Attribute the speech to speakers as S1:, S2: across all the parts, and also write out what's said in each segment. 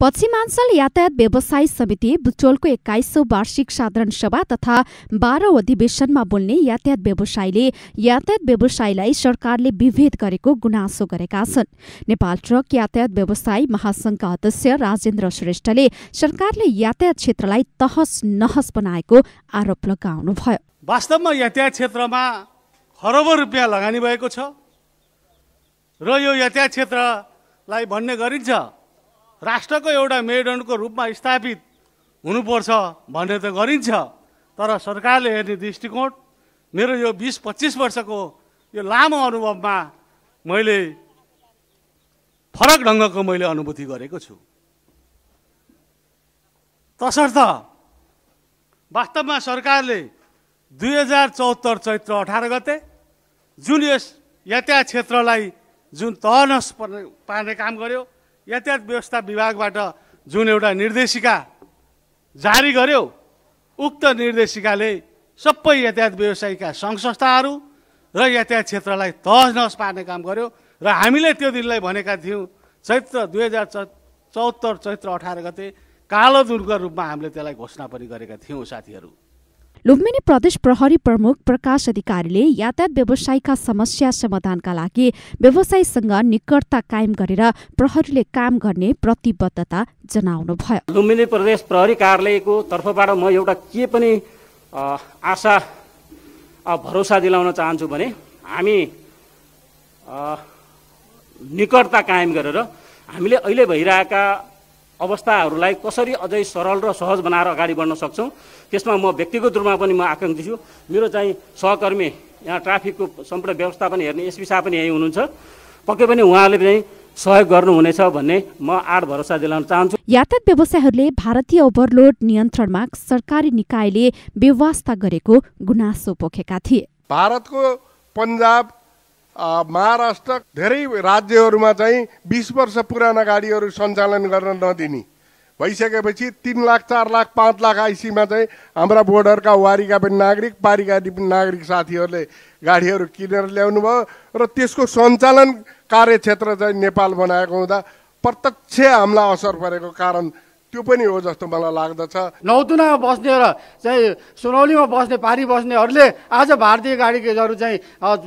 S1: पश्चिमाञ्चल यातायात व्यवसाय समिति बुचोलको एक्काइसौँ वार्षिक साधारण सभा तथा बाह्रौँ अधिवेशनमा बोल्ने यातायात व्यवसायले यातायात व्यवसायलाई सरकारले विभेद गरेको गुनासो गरेका छन् नेपाल ट्रक यातायात व्यवसाय महासंघका अध्यक्ष राजेन्द्र श्रेष्ठले सरकारले यातायात क्षेत्रलाई तहस नहस बनाएको आरोप लगाउनुभयो
S2: वास्तवमा यातायात क्षेत्रमा खरब रुपियाँ लगानी भएको छ र यो यातायात क्षेत्रलाई भन्ने गरिन्छ राष्ट्रको एउटा मेरुदण्डको रूपमा स्थापित हुनुपर्छ भनेर त गरिन्छ तर सरकारले हेर्ने दृष्टिकोण मेरो यो बिस पच्चिस वर्षको यो लामो अनुभवमा मैले फरक ढङ्गको मैले अनुभूति गरेको छु तसर्थ वास्तवमा सरकारले दुई हजार चौहत्तर चैत्र अठार गते जुन यस यातायात क्षेत्रलाई जुन तहनस पर्ने पार्ने काम गर्यो यातायात व्यवस्था विभागबाट जुन एउटा निर्देशिका जारी गर्यो उक्त निर्देशिकाले सबै यातायात व्यवसायीका सङ्घ संस्थाहरू र यातायात क्षेत्रलाई तहज नहस पार्ने काम गर्यो र हामीले त्यो दिनलाई भनेका थियौँ चैत्र दुई हजार चौहत्तर चैत्र अठार गते कालो दुर्ग रूपमा हामीले त्यसलाई घोषणा पनि गरेका थियौँ साथीहरू
S1: लुम्बिनी प्रदेश प्रहरी प्रमुख प्रकाश अधिकारीले यातायात व्यवसायका समस्या समाधानका लागि व्यवसायसँग निकटता कायम गरेर प्रहरीले काम गर्ने प्रतिबद्धता जनाउनुभयो
S3: लुम्बिनी प्रदेश प्रहरी कार्यालयको तर्फबाट म एउटा के पनि आशा भरोसा दिलाउन चाहन्छु भने हामी निकटता कायम गरेर हामीले अहिले भइरहेका अवस्थाहरूलाई कसरी अझै सरल र सहज बनाएर अगाडि बढ्न सक्छौँ त्यसमा म व्यक्तिगत रूपमा पनि म आकाङ्क्षी छु मेरो चाहिँ सहकर्मी यहाँ ट्राफिकको सम्पूर्ण व्यवस्था पनि हेर्ने एसपी शाह पनि यहीँ हुनुहुन्छ पक्कै पनि उहाँले चाहिँ सहयोग गर्नुहुनेछ भन्ने म आड भरोसा दिलाउन
S1: चाहन्छु यातायात व्यवसायहरूले भारतीय ओभरलोड नियन्त्रणमा सरकारी निकायले व्यवस्था गरेको गुनासो पोखेका थिए
S4: भारतको पन्जाब महाराष्ट्र धेरै राज्यहरूमा चाहिँ बिस वर्ष पुराना गाडीहरू सञ्चालन गर्न नदिने भइसकेपछि तिन लाख चार लाख पाँच लाख आइसीमा चाहिँ हाम्रा बोर्डरका वारीका पनि नागरिक पारिका पनि नागरिक साथीहरूले गाडीहरू किनेर ल्याउनु भयो र त्यसको सञ्चालन कार्यक्षेत्र चाहिँ नेपाल बनाएको हुँदा प्रत्यक्ष हामीलाई असर परेको कारण त्यो पनि हो जस्तो मलाई लाग्दछ नौतुनामा बस्ने र चाहिँ सुनौलीमा
S5: बस्ने पारी बस्नेहरूले आज भारतीय गेजहरू चाहिँ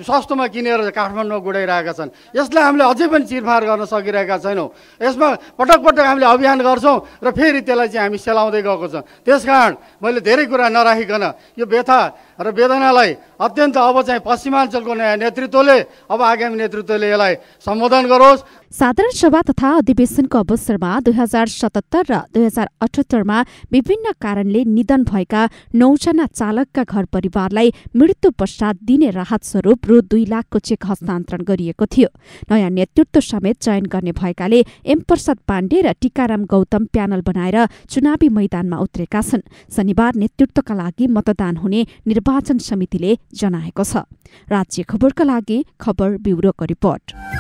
S5: सस्तोमा किनेर काठमाडौँमा गुडाइरहेका छन् यसलाई हामीले अझै पनि चिरफार गर्न सकिरहेका छैनौँ यसमा पटक पटक हामीले अभियान गर्छौँ र फेरि त्यसलाई चाहिँ हामी सेलाउँदै गएको छौँ त्यस कारण मैले धेरै कुरा नराखिकन यो व्यथा र वेदनालाई अत्यन्त अब चाहिँ पश्चिमाञ्चलको नयाँ नेतृत्वले अब आगामी नेतृत्वले यसलाई सम्बोधन गरोस्
S1: साधारण सभा तथा अधिवेशनको अवसरमा दुई हजार सतहत्तर र दुई हजार अठहत्तरमा विभिन्न कारणले निधन भएका नौजना चालकका घर परिवारलाई मृत्यु पश्चात दिने राहत स्वरूप रु दुई लाखको चेक हस्तान्तरण गरिएको थियो नयाँ नेतृत्व समेत चयन गर्ने भएकाले एम प्रसाद पाण्डे र टीकाराम गौतम प्यानल बनाएर चुनावी मैदानमा उत्रेका छन् शनिबार नेतृत्वका लागि मतदान हुने निर्वाचन समितिले जनाएको छ राज्य खबरका लागि खबर ब्युरोको रिपोर्ट